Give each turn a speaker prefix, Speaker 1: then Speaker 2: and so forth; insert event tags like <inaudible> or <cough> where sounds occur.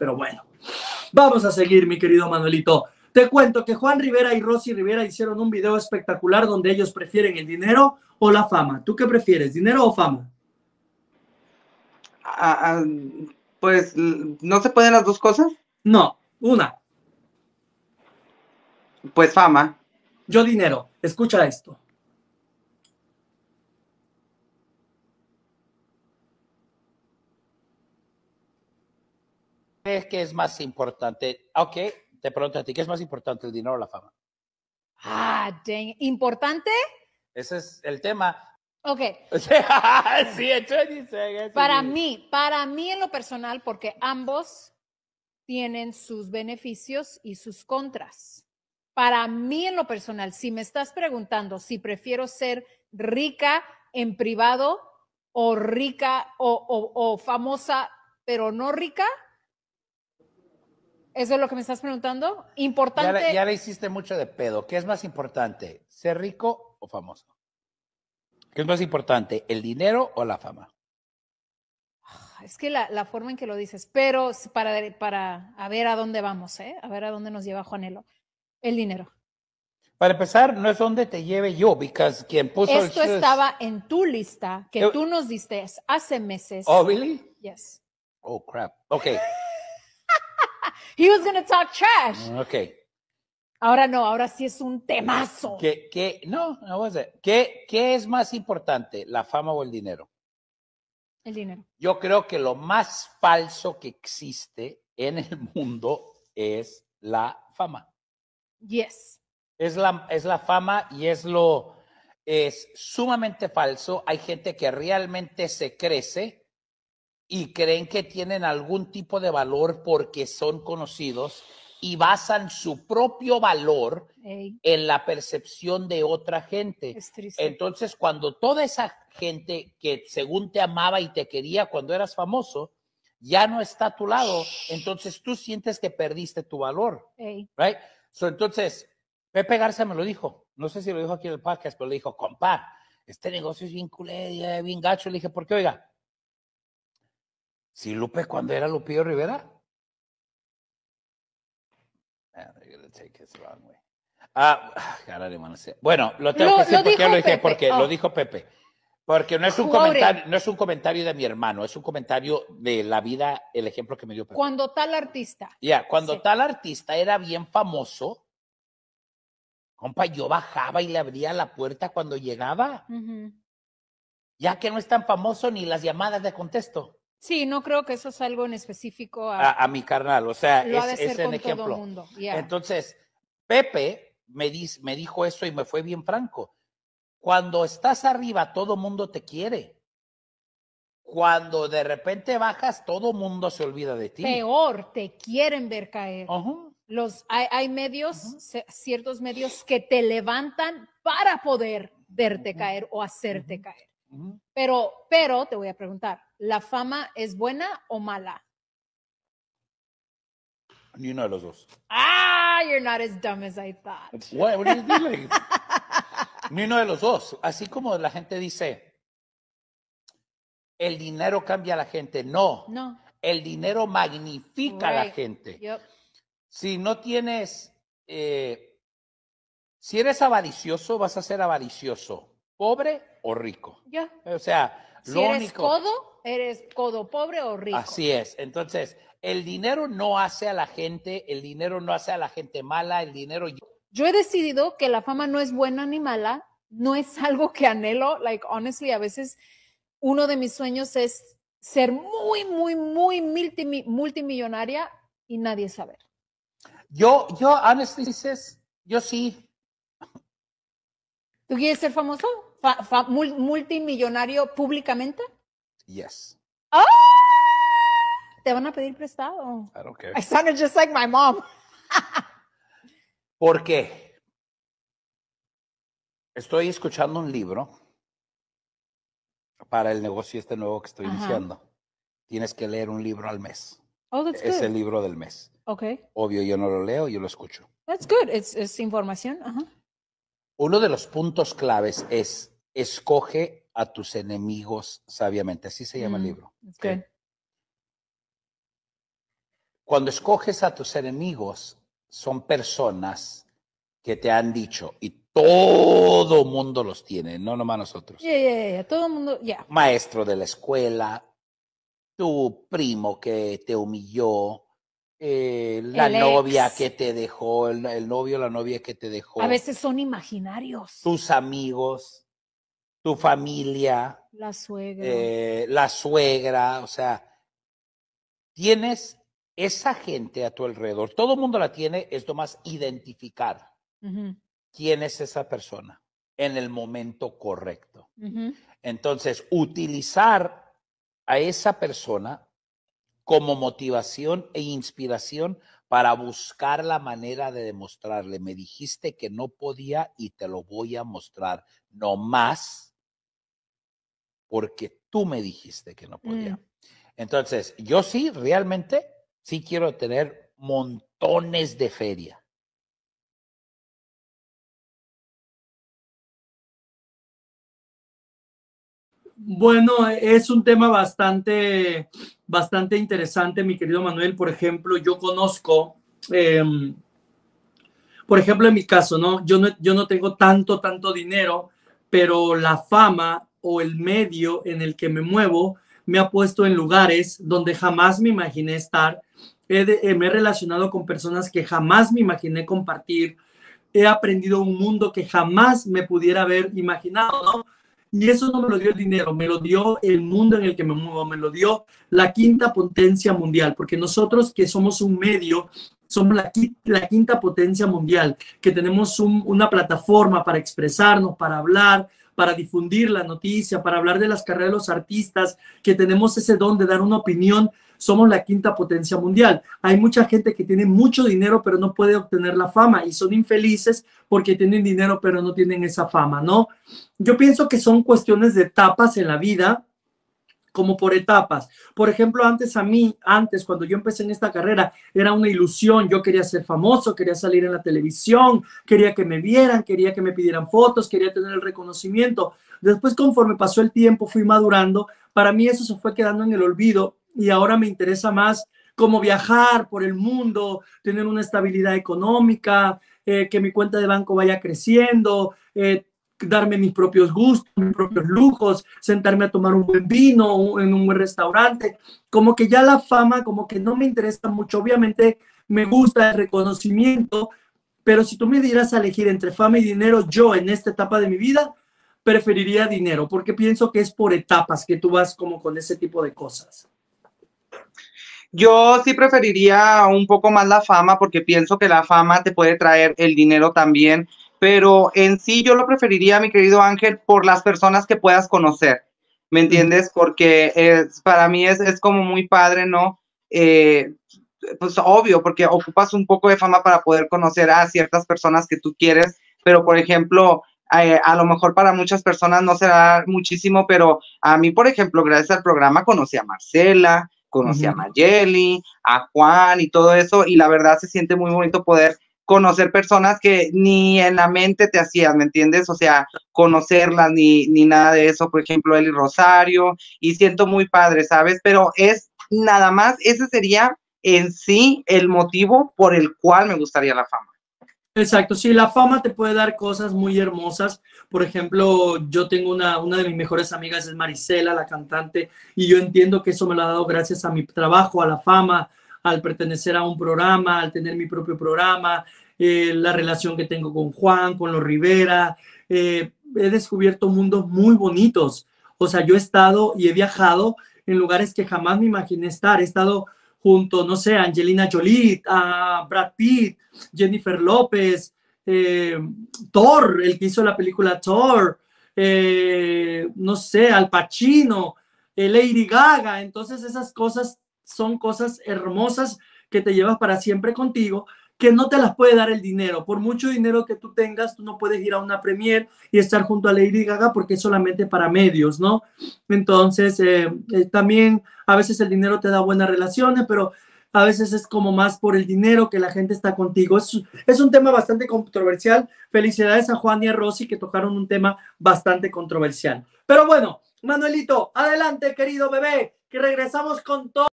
Speaker 1: Pero bueno, vamos a seguir, mi querido Manuelito. Te cuento que Juan Rivera y Rosy Rivera hicieron un video espectacular donde ellos prefieren el dinero o la fama. ¿Tú qué prefieres, dinero o fama? Ah, ah, pues, ¿no se pueden las dos cosas? No, una. Pues fama. Yo dinero. Escucha esto.
Speaker 2: ¿Qué que es más importante? Ok, te pregunto a ti, ¿qué es más importante, el dinero o la fama?
Speaker 3: Ah, ¿Importante?
Speaker 2: Ese es el tema. Ok. <laughs> sí,
Speaker 3: para mí, para mí en lo personal, porque ambos tienen sus beneficios y sus contras. Para mí en lo personal, si me estás preguntando si prefiero ser rica en privado o rica o, o famosa, pero no rica, ¿Eso es lo que me estás preguntando? Importante. Ya,
Speaker 2: le hiciste mucho de pedo. ¿Qué es más importante? ¿Ser rico o famoso? ¿Qué es más importante? ¿El dinero o la fama?
Speaker 3: Ah, es que la, forma en que lo dices, pero para, para ver a dónde vamos, ¿eh? a ver a dónde nos lleva Juanelo. El dinero.
Speaker 2: Para empezar, no es donde te lleve yo, porque quien puso esto estaba
Speaker 3: en tu lista que tú nos diste hace meses. Oh, really? Yes.
Speaker 2: Oh, crap. Okay.
Speaker 3: He was going to talk trash. Ah, okay. Ahora no, ahora sí es un temazo.
Speaker 2: ¿Qué, no, es más importante, la fama o el dinero? El dinero. Yo creo que lo más falso que existe en el mundo es la fama. Yes. Es la, es la fama y es lo es sumamente falso. Hay gente que realmente se crece y creen que tienen algún tipo de valor porque son conocidos y basan su propio valor en la percepción de otra gente. Entonces, cuando toda esa gente que según te amaba y te quería cuando eras famoso, ya no está a tu lado, entonces tú sientes que perdiste tu valor. Right? entonces, Pepe Garza me lo dijo. No sé si lo dijo aquí en el podcast, pero le dijo, compa, este negocio es bien culé, bien gacho. Le dije, ¿por qué? Oiga, si Lupe cuando era Lupío Rivera. Ah, ah, <sighs> bueno, lo tengo que decir porque, lo, dije, porque lo dijo Pepe. Porque no es, un comentario, no es un comentario de mi hermano, es un comentario de la vida, el ejemplo que me dio Pepe.
Speaker 3: Cuando tal artista. Ya,
Speaker 2: cuando tal artista era bien famoso, compa, yo bajaba y le abría la puerta cuando llegaba. Ya que no es tan famoso, ni las llamadas de contesto.
Speaker 3: Sí, no creo que eso es algo en específico a,
Speaker 2: mi carnal, o sea, es, es un ejemplo. Mundo. Entonces, Pepe me, me dijo eso y me fue bien franco. Cuando estás arriba, todo mundo te quiere. Cuando de repente bajas, todo mundo se olvida de ti.
Speaker 3: Peor, te quieren ver caer. Los, hay, hay medios, ciertos medios que te levantan para poder verte caer o hacerte caer. Pero, pero te voy a preguntar, ¿la fama es buena o mala?
Speaker 2: Ni uno de los dos.
Speaker 3: Ah, you're not as dumb as I thought.
Speaker 2: What, you <laughs> Ni uno de los dos. Así como la gente dice, el dinero cambia a la gente. No. No. El dinero magnifica a la gente. Si no tienes, eh, si eres avaricioso, vas a ser avaricioso. Pobre o rico. Ya. O sea,
Speaker 3: si eres codo, eres codo pobre o rico. Así es.
Speaker 2: Entonces, el dinero no hace a la gente, el dinero no hace a la gente mala, el dinero.
Speaker 3: Yo he decidido que la fama no es buena ni mala, no es <laughs> algo que anhelo. Like, honestly, a veces uno de mis sueños es ser muy, muy, muy multimillonaria y nadie saber.
Speaker 2: Yo, yo, honestly, dices, yo sí,
Speaker 3: ¿Tú quieres ser famoso? ¿Multimillonario públicamente? Yes. Ah, Te van a pedir prestado.
Speaker 2: I don't care. I sounded
Speaker 3: just like my mom.
Speaker 2: ¿Por qué? Estoy escuchando un libro para el negocio este nuevo que estoy iniciando. Tienes que leer un libro al mes.
Speaker 3: Oh, that's es el
Speaker 2: libro del mes. Okay. Obvio, yo no lo leo, yo lo escucho.
Speaker 3: That's good. Es, información. Ajá
Speaker 2: uno de los puntos claves es, escoge a tus enemigos sabiamente, así se llama el mm, libro. Cuando escoges a tus enemigos, son personas que te han dicho, y todo mundo los tiene, no nomás nosotros. Todo mundo, Maestro de la escuela, tu primo que te humilló, eh, la novia que te dejó, el, novio, la novia que te dejó. A veces
Speaker 3: son imaginarios.
Speaker 2: Tus amigos, tu familia.
Speaker 3: La suegra. Eh,
Speaker 2: la suegra, o sea, tienes esa gente a tu alrededor. Todo el mundo la tiene, es nomás identificar quién es esa persona en el momento correcto. Entonces, utilizar a esa persona como motivación e inspiración para buscar la manera de demostrarle. Me dijiste que no podía y te lo voy a mostrar, no más porque tú me dijiste que no podía. Mm. Entonces, yo sí, realmente,
Speaker 1: sí quiero tener montones de feria. Bueno, es un tema bastante, bastante interesante, mi querido Manuel. Por ejemplo, yo conozco, em, por ejemplo, en mi caso, ¿no? Yo, ¿no? tengo tanto, tanto dinero, pero la fama o el medio en el que me muevo me ha puesto en lugares donde jamás me imaginé estar. He eh, me he relacionado con personas que jamás me imaginé compartir. He aprendido un mundo que jamás me pudiera haber imaginado, ¿no? Y eso no me lo dio el dinero, me lo dio el mundo en el que me muevo, me lo dio la quinta potencia mundial, porque nosotros que somos un medio, somos la, quinta potencia mundial, que tenemos una plataforma para expresarnos, para hablar, para difundir la noticia, para hablar de las carreras de los artistas, que tenemos ese don de dar una opinión, somos la quinta potencia mundial. Hay mucha gente que tiene mucho dinero pero no puede obtener la fama y son infelices porque tienen dinero pero no tienen esa fama, ¿no? Yo pienso que son cuestiones de etapas en la vida como por etapas. Por ejemplo, antes a mí, antes cuando yo empecé en esta carrera, era una ilusión. Yo quería ser famoso, quería salir en la televisión, quería que me vieran, quería que me pidieran fotos, quería tener el reconocimiento. Después, conforme pasó el tiempo, fui madurando. Para mí eso se fue quedando en el olvido y ahora me interesa más cómo viajar por el mundo, tener una estabilidad económica, eh, que mi cuenta de banco vaya creciendo, eh, darme mis propios gustos, mis propios lujos, sentarme a tomar un buen vino en un buen restaurante. Como que ya la fama, como que no me interesa mucho. Obviamente me gusta el reconocimiento, pero si tú me dieras a elegir entre fama y dinero, yo en esta etapa de mi vida preferiría dinero, porque pienso que es por etapas que tú vas como con ese tipo de cosas. Yo sí
Speaker 2: preferiría un poco más la fama porque pienso que la fama te puede traer el dinero también, pero en sí yo lo preferiría, mi querido Ángel, por las personas que puedas conocer, ¿me entiendes? Porque para mí es, como muy padre, ¿no? Eh, pues obvio, porque ocupas un poco de fama para poder conocer a ciertas personas que tú quieres, pero por ejemplo, eh, a lo mejor para muchas personas no será muchísimo, pero a mí, por ejemplo, gracias al programa conocí a Marcela, conocí a Mayeli, a Juan y todo eso, y la verdad se siente muy bonito poder conocer personas que ni en la mente te hacían, ¿me entiendes? O sea, conocerlas ni, ni nada de eso, por ejemplo, Eli Rosario, y siento muy padre, ¿sabes? Pero es nada más, ese sería en sí el motivo por el cual me gustaría la fama.
Speaker 1: Exacto, sí, la fama te puede dar cosas muy hermosas. Por ejemplo, yo tengo una, una de mis mejores amigas, es Marisela, la cantante, y yo entiendo que eso me lo ha dado gracias a mi trabajo, a la fama, al pertenecer a un programa, al tener mi propio programa, eh, la relación que tengo con Juan, con los Rivera. Eh, he descubierto mundos muy bonitos. O sea, yo he estado y he viajado en lugares que jamás me imaginé estar. He estado junto, no sé, a Angelina Jolie, a Brad Pitt, Jennifer López, eh, Thor, el que hizo la película Thor, no sé, Al Pacino, Lady Gaga. Entonces esas cosas son cosas hermosas que te llevas para siempre contigo, que no te las puede dar el dinero. Por mucho dinero que tú tengas, tú no puedes ir a una premier y estar junto a Lady Gaga porque es solamente para medios, ¿no? Entonces, eh, eh, también a veces el dinero te da buenas relaciones, pero a veces es como más por el dinero que la gente está contigo. Es, es, un tema bastante controversial. Felicidades a Juan y a Rosy que tocaron un tema bastante controversial. Pero bueno, Manuelito, adelante, querido bebé, que regresamos con todo.